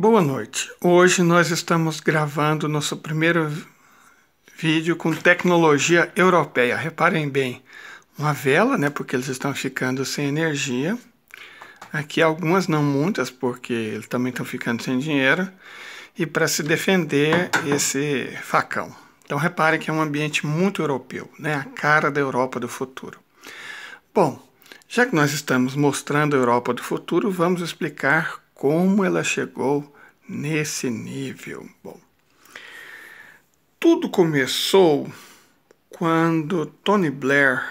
Boa noite. Hoje nós estamos gravando nosso primeiro vídeo com tecnologia europeia. Reparem bem, uma vela, né, porque eles estão ficando sem energia. Aqui algumas, não muitas, porque eles também estão ficando sem dinheiro. E para se defender esse facão. Então reparem que é um ambiente muito europeu, né, a cara da Europa do futuro. Bom, já que nós estamos mostrando a Europa do futuro, vamos explicar como ela chegou nesse nível. Bom, tudo começou quando Tony Blair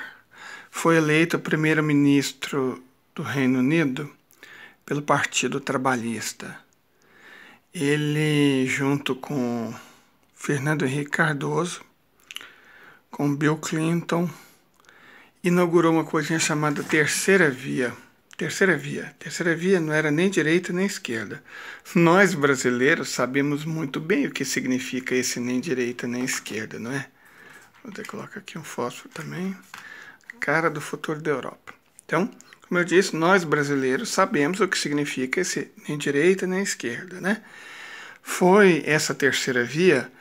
foi eleito primeiro-ministro do Reino Unido pelo Partido Trabalhista. Ele, junto com Fernando Henrique Cardoso, com Bill Clinton, inaugurou uma coisinha chamada Terceira Via Terceira via. Terceira via não era nem direita nem esquerda. Nós brasileiros sabemos muito bem o que significa esse nem direita nem esquerda, não é? Vou até colocar aqui um fósforo também. Cara do futuro da Europa. Então, como eu disse, nós brasileiros sabemos o que significa esse nem direita nem esquerda, né? Foi essa terceira via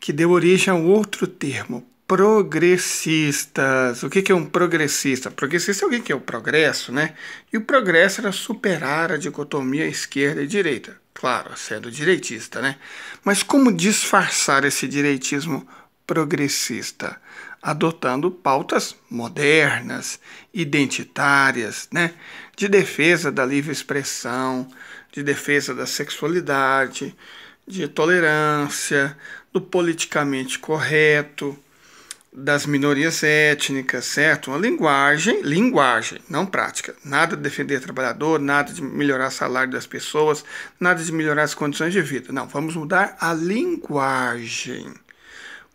que deu origem a outro termo, progressistas. O que, é um progressista? Progressista é alguém que é o progresso, né? E o progresso era superar a dicotomia esquerda e direita. Claro, sendo direitista, né? Mas como disfarçar esse direitismo progressista? Adotando pautas modernas, identitárias, né? De defesa da livre expressão, de defesa da sexualidade, de tolerância, do politicamente correto, das minorias étnicas, certo? Uma linguagem, linguagem, não prática. Nada de defender trabalhador, nada de melhorar o salário das pessoas, nada de melhorar as condições de vida. Não, vamos mudar a linguagem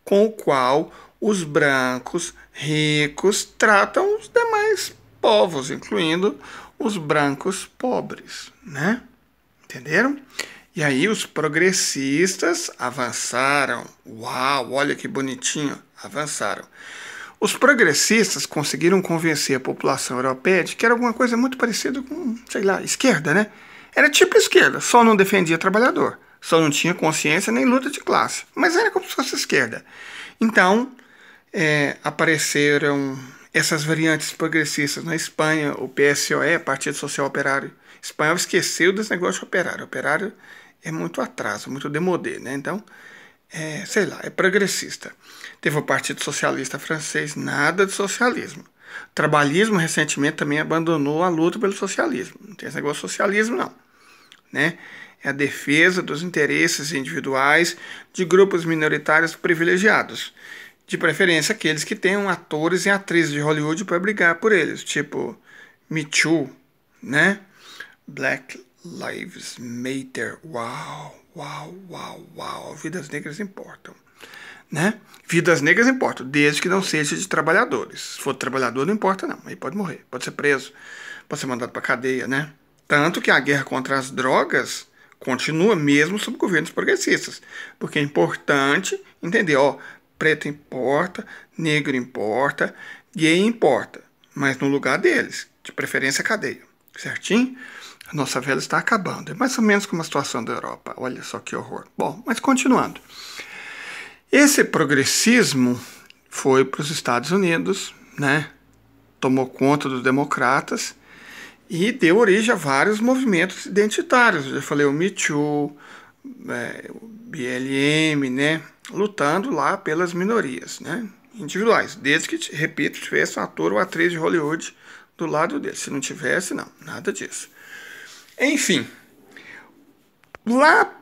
com o qual os brancos ricos tratam os demais povos, incluindo os brancos pobres, né? Entenderam? E aí os progressistas avançaram. Uau, olha que bonitinho, avançaram. Os progressistas conseguiram convencer a população europeia de que era alguma coisa muito parecida com, sei lá, esquerda, né? Era tipo esquerda, só não defendia trabalhador, só não tinha consciência nem luta de classe, mas era como se fosse esquerda. Então, é, apareceram essas variantes progressistas na Espanha, o PSOE, Partido Social Operário espanhol esqueceu desse negócio de operário. Operário é muito atraso, muito demodê, né? Então, é, sei lá, é progressista. Teve o Partido Socialista Francês, nada de socialismo. O trabalhismo recentemente também abandonou a luta pelo socialismo. Não tem esse negócio de socialismo, não. Né? É a defesa dos interesses individuais de grupos minoritários privilegiados. De preferência, aqueles que tenham atores e atrizes de Hollywood para brigar por eles, tipo Me Too, né? Black Lives Matter. Uau, uau, uau, uau. Vidas negras importam. Né? Vidas negras importam, desde que não seja de trabalhadores. Se for trabalhador, não importa, não. Aí pode morrer, pode ser preso, pode ser mandado para cadeia, né? Tanto que a guerra contra as drogas continua mesmo sob governos progressistas. Porque é importante entender, ó, preto importa, negro importa, gay importa, mas no lugar deles, de preferência cadeia, certinho? A nossa vela está acabando. É mais ou menos como a situação da Europa. Olha só que horror. Bom, mas continuando. Esse progressismo foi para os Estados Unidos, né? tomou conta dos democratas e deu origem a vários movimentos identitários. Eu já falei o Me Too, é, o BLM, né? lutando lá pelas minorias né? individuais, desde que, repito, tivesse um ator ou atriz de Hollywood do lado dele. Se não tivesse, não, nada disso. Enfim, lá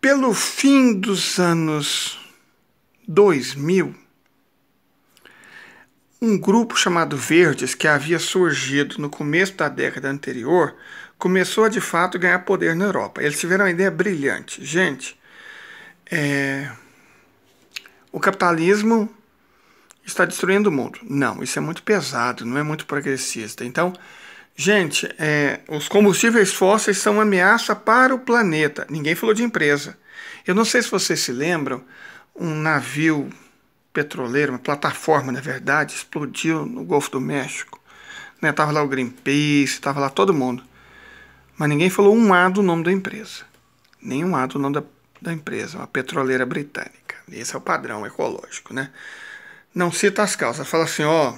pelo fim dos anos 2000, um grupo chamado Verdes, que havia surgido no começo da década anterior, começou a de fato ganhar poder na Europa. Eles tiveram uma ideia brilhante. Gente, é... o capitalismo está destruindo o mundo. Não, isso é muito pesado, não é muito progressista. Então, Gente, é, os combustíveis fósseis são uma ameaça para o planeta. Ninguém falou de empresa. Eu não sei se vocês se lembram, um navio petroleiro, uma plataforma, na verdade, explodiu no Golfo do México. Né? Tava lá o Greenpeace, tava lá todo mundo. Mas ninguém falou um A do nome da empresa. Nenhum A do nome da, da empresa, uma petroleira britânica. Esse é o padrão ecológico, né? Não cita as causas, fala assim, ó,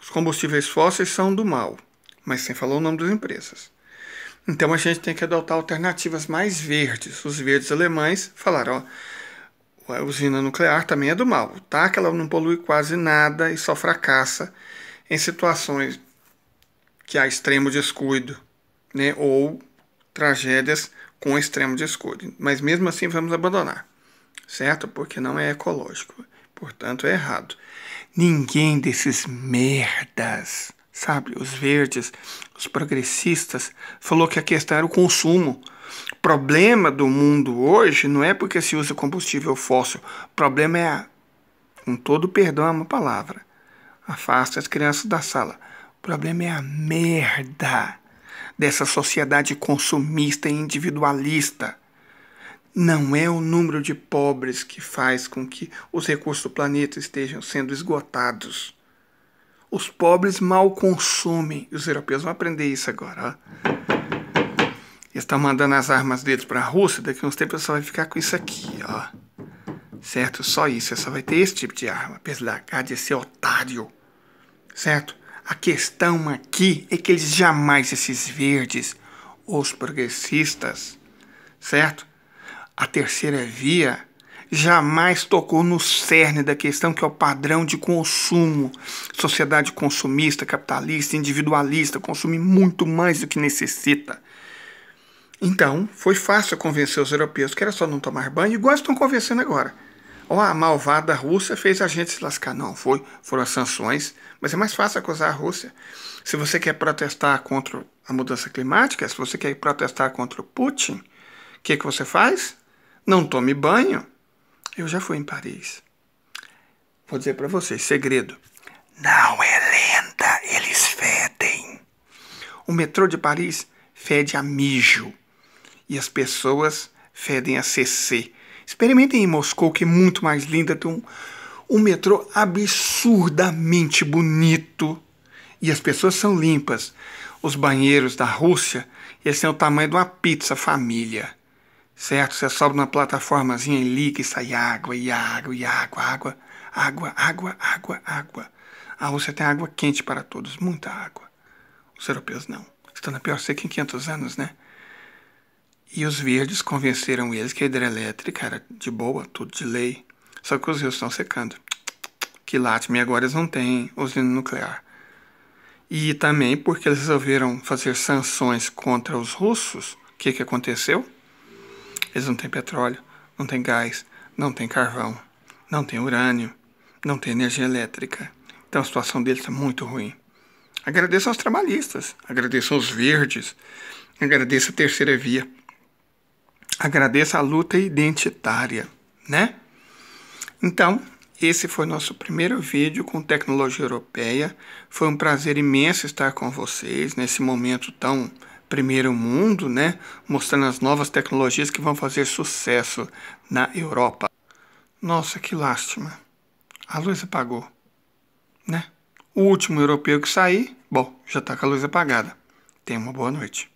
os combustíveis fósseis são do mal mas sem falar o nome das empresas. Então a gente tem que adotar alternativas mais verdes. Os verdes alemães falaram: ó, a usina nuclear também é do mal, tá? Que ela não polui quase nada e só fracassa em situações que há extremo descuido, né? Ou tragédias com extremo descuido. Mas mesmo assim vamos abandonar, certo? Porque não é ecológico, portanto é errado. Ninguém desses merdas sabe, os verdes, os progressistas, falou que a questão era o consumo. O problema do mundo hoje não é porque se usa combustível fóssil, o problema é, a, com todo perdão, é uma palavra. Afasta as crianças da sala. O problema é a merda dessa sociedade consumista e individualista. Não é o número de pobres que faz com que os recursos do planeta estejam sendo esgotados. Os pobres mal consomem. Os europeus vão aprender isso agora. Ó. Eles estão mandando as armas deles para a Rússia. Daqui a uns tempos só vai ficar com isso aqui, ó. Certo? Só isso. Só vai ter esse tipo de arma. Apesar de ser otário. Certo? A questão aqui é que eles jamais, esses verdes, os progressistas, certo? A terceira via jamais tocou no cerne da questão, que é o padrão de consumo. Sociedade consumista, capitalista, individualista, Consume muito mais do que necessita. Então, foi fácil convencer os europeus que era só não tomar banho, igual estão convencendo agora. Ou a malvada Rússia fez a gente se lascar. Não, foi, foram as sanções, mas é mais fácil acusar a Rússia. Se você quer protestar contra a mudança climática, se você quer protestar contra o Putin, o que, que você faz? Não tome banho. Eu já fui em Paris. Vou dizer para vocês, segredo. Não é lenda, eles fedem. O metrô de Paris fede a mijo. E as pessoas fedem a CC. Experimentem em Moscou, que é muito mais linda. Tem um, um metrô absurdamente bonito. E as pessoas são limpas. Os banheiros da Rússia, eles têm o tamanho de uma pizza família certo? Você sobe numa plataformazinha e liga e sai água, e água, e água, água, água, água, água, água. A ah, Rússia tem água quente para todos, muita água. Os europeus não. Estão tá na pior seca em 500 anos, né? E os verdes convenceram eles que a hidrelétrica era de boa, tudo de lei. Só que os rios estão secando. Que late e agora eles não têm usina nuclear. E também porque eles resolveram fazer sanções contra os russos. O que, que aconteceu? Eles não têm petróleo, não têm gás, não têm carvão, não têm urânio, não têm energia elétrica. Então a situação deles está muito ruim. Agradeço aos trabalhistas, agradeço aos verdes, agradeço a terceira via, agradeço a luta identitária, né? Então, esse foi nosso primeiro vídeo com tecnologia europeia. Foi um prazer imenso estar com vocês nesse momento tão primeiro mundo, né? Mostrando as novas tecnologias que vão fazer sucesso na Europa. Nossa, que lástima. A luz apagou, né? O último europeu que sair, bom, já está com a luz apagada. Tenha uma boa noite.